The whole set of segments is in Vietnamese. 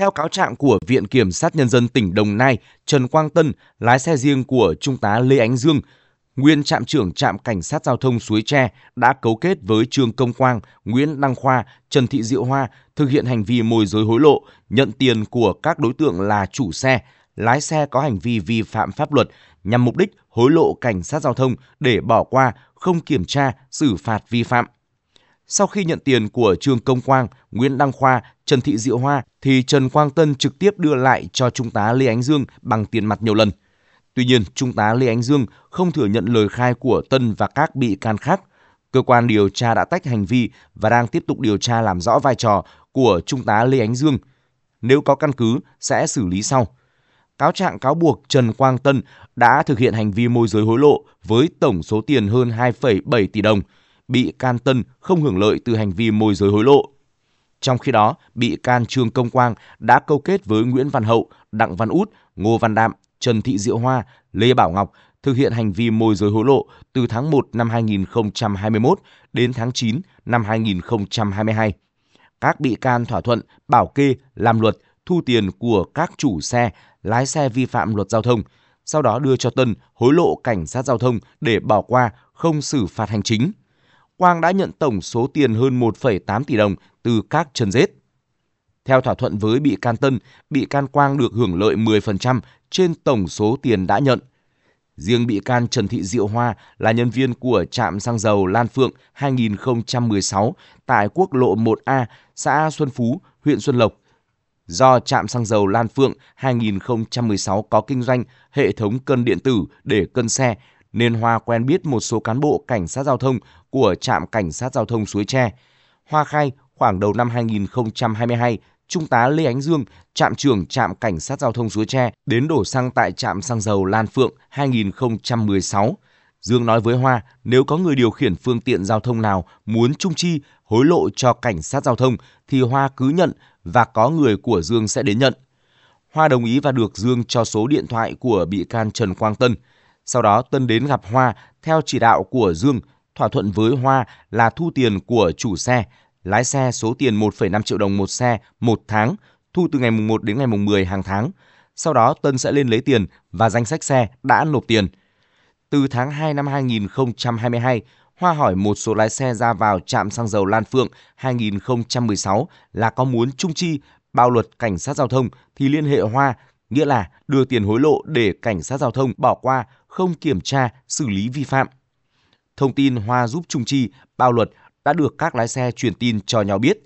Theo cáo trạng của Viện Kiểm sát Nhân dân tỉnh Đồng Nai, Trần Quang Tân, lái xe riêng của Trung tá Lê Ánh Dương, nguyên trạm trưởng trạm cảnh sát giao thông Suối Tre đã cấu kết với Trương Công Quang, Nguyễn Đăng Khoa, Trần Thị Diệu Hoa thực hiện hành vi môi giới hối lộ, nhận tiền của các đối tượng là chủ xe, lái xe có hành vi vi phạm pháp luật nhằm mục đích hối lộ cảnh sát giao thông để bỏ qua, không kiểm tra, xử phạt vi phạm. Sau khi nhận tiền của Trương Công Quang, Nguyễn Đăng Khoa, Trần Thị Diệu Hoa thì Trần Quang Tân trực tiếp đưa lại cho Trung tá Lê Ánh Dương bằng tiền mặt nhiều lần. Tuy nhiên, Trung tá Lê Ánh Dương không thừa nhận lời khai của Tân và các bị can khác. Cơ quan điều tra đã tách hành vi và đang tiếp tục điều tra làm rõ vai trò của Trung tá Lê Ánh Dương. Nếu có căn cứ, sẽ xử lý sau. Cáo trạng cáo buộc Trần Quang Tân đã thực hiện hành vi môi giới hối lộ với tổng số tiền hơn 2,7 tỷ đồng – bị can Tân không hưởng lợi từ hành vi môi giới hối lộ. Trong khi đó, bị can Trương Công Quang đã câu kết với Nguyễn Văn Hậu, Đặng Văn Út, Ngô Văn Đạm, Trần Thị Diệu Hoa, Lê Bảo Ngọc thực hiện hành vi môi giới hối lộ từ tháng 1 năm 2021 đến tháng 9 năm 2022. Các bị can thỏa thuận, bảo kê, làm luật, thu tiền của các chủ xe, lái xe vi phạm luật giao thông, sau đó đưa cho Tân hối lộ cảnh sát giao thông để bỏ qua, không xử phạt hành chính. Quang đã nhận tổng số tiền hơn 1,8 tỷ đồng từ các chân rết. Theo thỏa thuận với bị can Tân, bị can Quang được hưởng lợi 10% trên tổng số tiền đã nhận. Riêng bị can Trần Thị Diệu Hoa là nhân viên của trạm xăng dầu Lan Phượng 2016 tại quốc lộ 1A, xã Xuân Phú, huyện Xuân Lộc. Do trạm xăng dầu Lan Phượng 2016 có kinh doanh hệ thống cân điện tử để cân xe nên Hoa quen biết một số cán bộ cảnh sát giao thông của trạm cảnh sát giao thông Suối Tre. Hoa khai khoảng đầu năm 2022, Trung tá Lê Ánh Dương, trạm trưởng trạm cảnh sát giao thông Suối Tre đến đổ xăng tại trạm xăng dầu Lan Phượng 2016. Dương nói với Hoa, nếu có người điều khiển phương tiện giao thông nào muốn trung chi, hối lộ cho cảnh sát giao thông thì Hoa cứ nhận và có người của Dương sẽ đến nhận. Hoa đồng ý và được Dương cho số điện thoại của bị can Trần Quang Tân. Sau đó Tân đến gặp Hoa theo chỉ đạo của Dương, thỏa thuận với Hoa là thu tiền của chủ xe, lái xe số tiền 1,5 triệu đồng một xe một tháng, thu từ ngày mùng 1 đến ngày mùng 10 hàng tháng. Sau đó Tân sẽ lên lấy tiền và danh sách xe đã nộp tiền. Từ tháng 2 năm 2022, Hoa hỏi một số lái xe ra vào trạm xăng dầu Lan Phượng 2016 là có muốn trung chi bao luật cảnh sát giao thông thì liên hệ Hoa, nghĩa là đưa tiền hối lộ để cảnh sát giao thông bỏ qua không kiểm tra, xử lý vi phạm. Thông tin Hoa giúp Trung Chi, bao luật đã được các lái xe truyền tin cho nhau biết.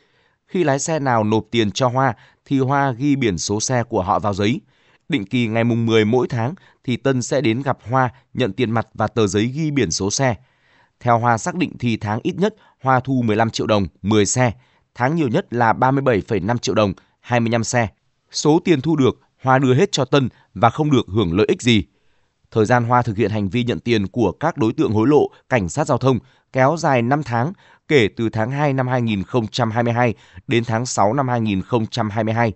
Khi lái xe nào nộp tiền cho Hoa thì Hoa ghi biển số xe của họ vào giấy. Định kỳ ngày mùng 10 mỗi tháng thì Tân sẽ đến gặp Hoa nhận tiền mặt và tờ giấy ghi biển số xe. Theo Hoa xác định thì tháng ít nhất Hoa thu 15 triệu đồng 10 xe, tháng nhiều nhất là 37,5 triệu đồng 25 xe. Số tiền thu được Hoa đưa hết cho Tân và không được hưởng lợi ích gì. Thời gian Hoa thực hiện hành vi nhận tiền của các đối tượng hối lộ, cảnh sát giao thông kéo dài 5 tháng kể từ tháng 2 năm 2022 đến tháng 6 năm 2022.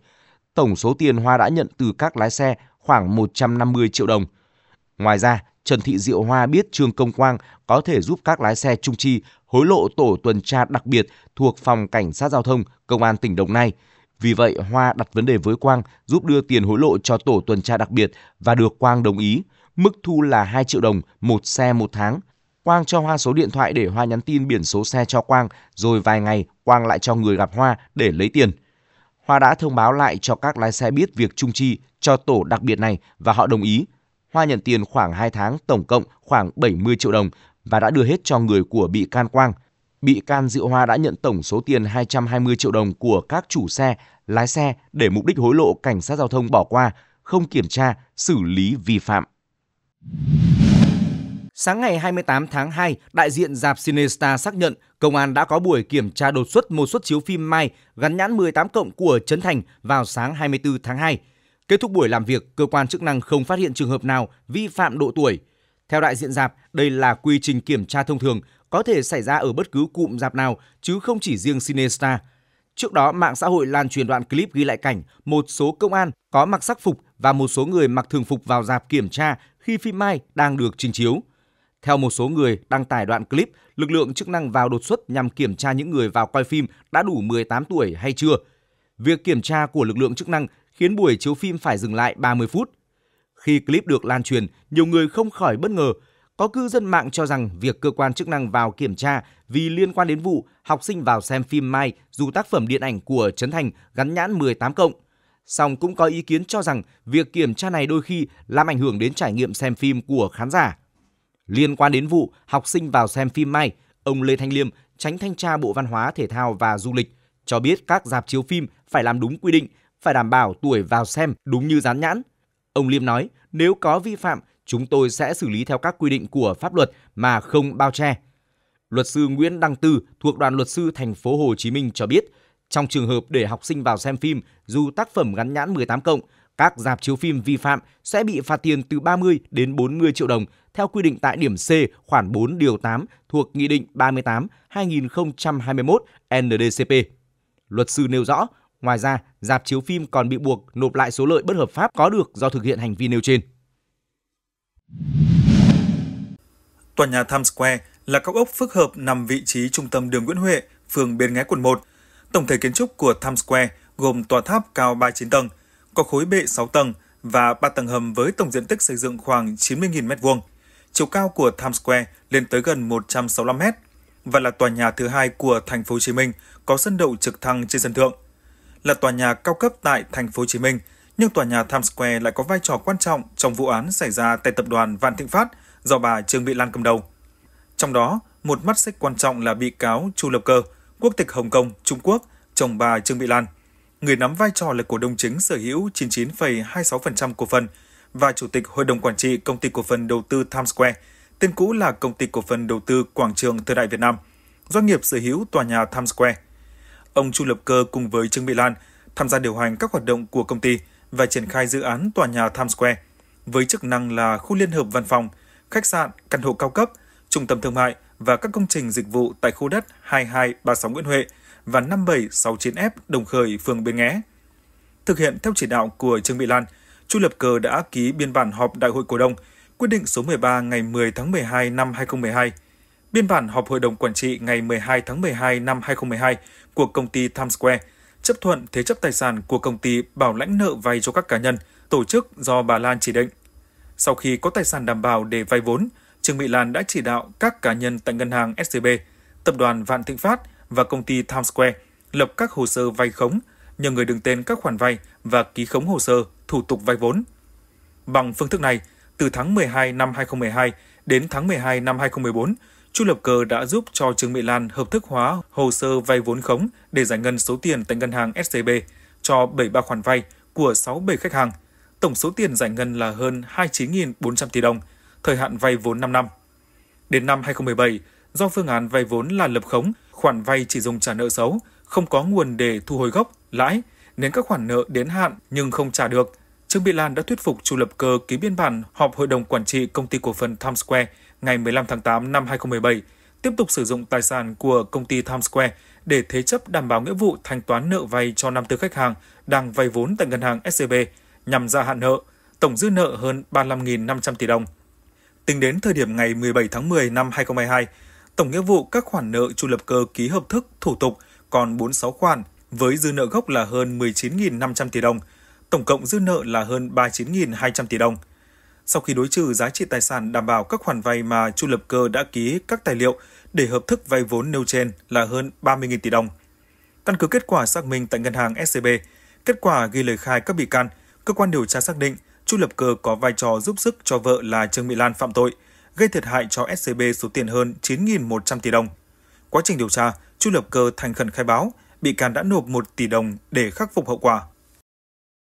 Tổng số tiền Hoa đã nhận từ các lái xe khoảng 150 triệu đồng. Ngoài ra, Trần Thị Diệu Hoa biết Trương Công Quang có thể giúp các lái xe trung chi hối lộ tổ tuần tra đặc biệt thuộc phòng cảnh sát giao thông công an tỉnh Đồng Nai – vì vậy, Hoa đặt vấn đề với Quang giúp đưa tiền hối lộ cho tổ tuần tra đặc biệt và được Quang đồng ý. Mức thu là 2 triệu đồng, một xe một tháng. Quang cho Hoa số điện thoại để Hoa nhắn tin biển số xe cho Quang, rồi vài ngày Quang lại cho người gặp Hoa để lấy tiền. Hoa đã thông báo lại cho các lái xe biết việc trung chi cho tổ đặc biệt này và họ đồng ý. Hoa nhận tiền khoảng 2 tháng tổng cộng khoảng 70 triệu đồng và đã đưa hết cho người của bị can Quang – bị can Diệu Hoa đã nhận tổng số tiền 220 triệu đồng của các chủ xe, lái xe để mục đích hối lộ cảnh sát giao thông bỏ qua, không kiểm tra, xử lý vi phạm. Sáng ngày 28 tháng 2, đại diện dạp Cinestar xác nhận công an đã có buổi kiểm tra đột xuất một suất chiếu phim Mai gắn nhãn 18 cộng của Trấn Thành vào sáng 24 tháng 2. Kết thúc buổi làm việc, cơ quan chức năng không phát hiện trường hợp nào vi phạm độ tuổi. Theo đại diện dạp, đây là quy trình kiểm tra thông thường có thể xảy ra ở bất cứ cụm dạp nào chứ không chỉ riêng Cinestar. Trước đó, mạng xã hội lan truyền đoạn clip ghi lại cảnh một số công an có mặc sắc phục và một số người mặc thường phục vào dạp kiểm tra khi phim Mai đang được trình chiếu. Theo một số người đăng tải đoạn clip, lực lượng chức năng vào đột xuất nhằm kiểm tra những người vào coi phim đã đủ 18 tuổi hay chưa. Việc kiểm tra của lực lượng chức năng khiến buổi chiếu phim phải dừng lại 30 phút. Khi clip được lan truyền, nhiều người không khỏi bất ngờ có cư dân mạng cho rằng việc cơ quan chức năng vào kiểm tra vì liên quan đến vụ học sinh vào xem phim Mai dù tác phẩm điện ảnh của Trấn Thành gắn nhãn 18 cộng. Song cũng có ý kiến cho rằng việc kiểm tra này đôi khi làm ảnh hưởng đến trải nghiệm xem phim của khán giả. Liên quan đến vụ học sinh vào xem phim Mai, ông Lê Thanh Liêm, tránh thanh tra Bộ Văn hóa, Thể thao và Du lịch cho biết các dạp chiếu phim phải làm đúng quy định, phải đảm bảo tuổi vào xem đúng như dán nhãn. Ông Liêm nói, nếu có vi phạm chúng tôi sẽ xử lý theo các quy định của pháp luật mà không bao che. Luật sư Nguyễn Đăng Tư thuộc đoàn luật sư thành phố Hồ Chí Minh cho biết, trong trường hợp để học sinh vào xem phim dù tác phẩm gắn nhãn 18 cộng, các dạp chiếu phim vi phạm sẽ bị phạt tiền từ 30 đến 40 triệu đồng theo quy định tại điểm C khoản 4 điều 8 thuộc Nghị định 38 2021 NDCP. Luật sư nêu rõ, ngoài ra, dạp chiếu phim còn bị buộc nộp lại số lợi bất hợp pháp có được do thực hiện hành vi nêu trên. Tòa nhà Times Square là cao ốc phức hợp nằm vị trí trung tâm đường Nguyễn Huệ, phường Bến Nghé quận 1. Tổng thể kiến trúc của Times Square gồm tòa tháp cao 39 tầng, có khối bệ 6 tầng và 3 tầng hầm với tổng diện tích xây dựng khoảng 90.000 m2. Chiều cao của Times Square lên tới gần 165 m và là tòa nhà thứ hai của thành phố Hồ Chí Minh có sân đậu trực thăng trên sân thượng. Là tòa nhà cao cấp tại thành phố Hồ Chí Minh, nhưng tòa nhà Times Square lại có vai trò quan trọng trong vụ án xảy ra tại tập đoàn Vạn Thịnh Phát – do bà Trương Mỹ Lan cầm đầu. Trong đó, một mắt xích quan trọng là bị cáo Chu Lập Cơ, quốc tịch Hồng Kông, Trung Quốc, chồng bà Trương Mỹ Lan, người nắm vai trò là cổ đông chính sở hữu 99,26% cổ phần và chủ tịch hội đồng quản trị công ty cổ phần đầu tư Times Square, tên cũ là công ty cổ phần đầu tư Quảng trường Thời đại Việt Nam, doanh nghiệp sở hữu tòa nhà Times Square. Ông Chu Lập Cơ cùng với Trương Mỹ Lan tham gia điều hành các hoạt động của công ty và triển khai dự án tòa nhà Times Square với chức năng là khu liên hợp văn phòng khách sạn, căn hộ cao cấp, trung tâm thương mại và các công trình dịch vụ tại khu đất 2236 Nguyễn Huệ và 5769F Đồng Khởi, phường Bến Nghé. Thực hiện theo chỉ đạo của Trương Mỹ Lan, Chu Lập Cờ đã ký biên bản họp Đại hội cổ đông, quyết định số 13 ngày 10 tháng 12 năm 2012, biên bản họp hội đồng quản trị ngày 12 tháng 12 năm 2012 của công ty Times Square, chấp thuận thế chấp tài sản của công ty bảo lãnh nợ vay cho các cá nhân, tổ chức do bà Lan chỉ định. Sau khi có tài sản đảm bảo để vay vốn, Trương Mỹ Lan đã chỉ đạo các cá nhân tại ngân hàng SCB, tập đoàn Vạn Thịnh Phát và công ty Times Square lập các hồ sơ vay khống, nhờ người đứng tên các khoản vay và ký khống hồ sơ, thủ tục vay vốn. Bằng phương thức này, từ tháng 12 năm 2012 đến tháng 12 năm 2014, Chu Lập Cơ đã giúp cho Trương Mỹ Lan hợp thức hóa hồ sơ vay vốn khống để giải ngân số tiền tại ngân hàng SCB cho 73 khoản vay của 67 khách hàng – tổng số tiền giải ngân là hơn 29.400 tỷ đồng, thời hạn vay vốn 5 năm. Đến năm 2017, do phương án vay vốn là lập khống, khoản vay chỉ dùng trả nợ xấu, không có nguồn để thu hồi gốc, lãi, nên các khoản nợ đến hạn nhưng không trả được. Trương bị Lan đã thuyết phục chủ lập cơ ký biên bản họp hội đồng quản trị công ty cổ phần Times Square ngày 15 tháng 8 năm 2017, tiếp tục sử dụng tài sản của công ty Times Square để thế chấp đảm bảo nghĩa vụ thanh toán nợ vay cho năm tư khách hàng đang vay vốn tại ngân hàng SCB e nhằm gia hạn nợ, tổng dư nợ hơn 35.500 tỷ đồng. Tính đến thời điểm ngày 17 tháng 10 năm 2022, tổng nghĩa vụ các khoản nợ chủ lập cơ ký hợp thức thủ tục còn 46 khoản với dư nợ gốc là hơn 19.500 tỷ đồng, tổng cộng dư nợ là hơn 39.200 tỷ đồng. Sau khi đối trừ giá trị tài sản đảm bảo các khoản vay mà Chu Lập Cơ đã ký các tài liệu để hợp thức vay vốn nêu trên là hơn 30.000 tỷ đồng. Căn cứ kết quả xác minh tại ngân hàng SCB, e kết quả ghi lời khai các bị can – cơ quan điều tra xác định Chu Lập Cơ có vai trò giúp sức cho vợ là Trương Mỹ Lan phạm tội, gây thiệt hại cho SCB số tiền hơn 9.100 tỷ đồng. Quá trình điều tra, Chu Lập Cơ thành khẩn khai báo, bị can đã nộp 1 tỷ đồng để khắc phục hậu quả.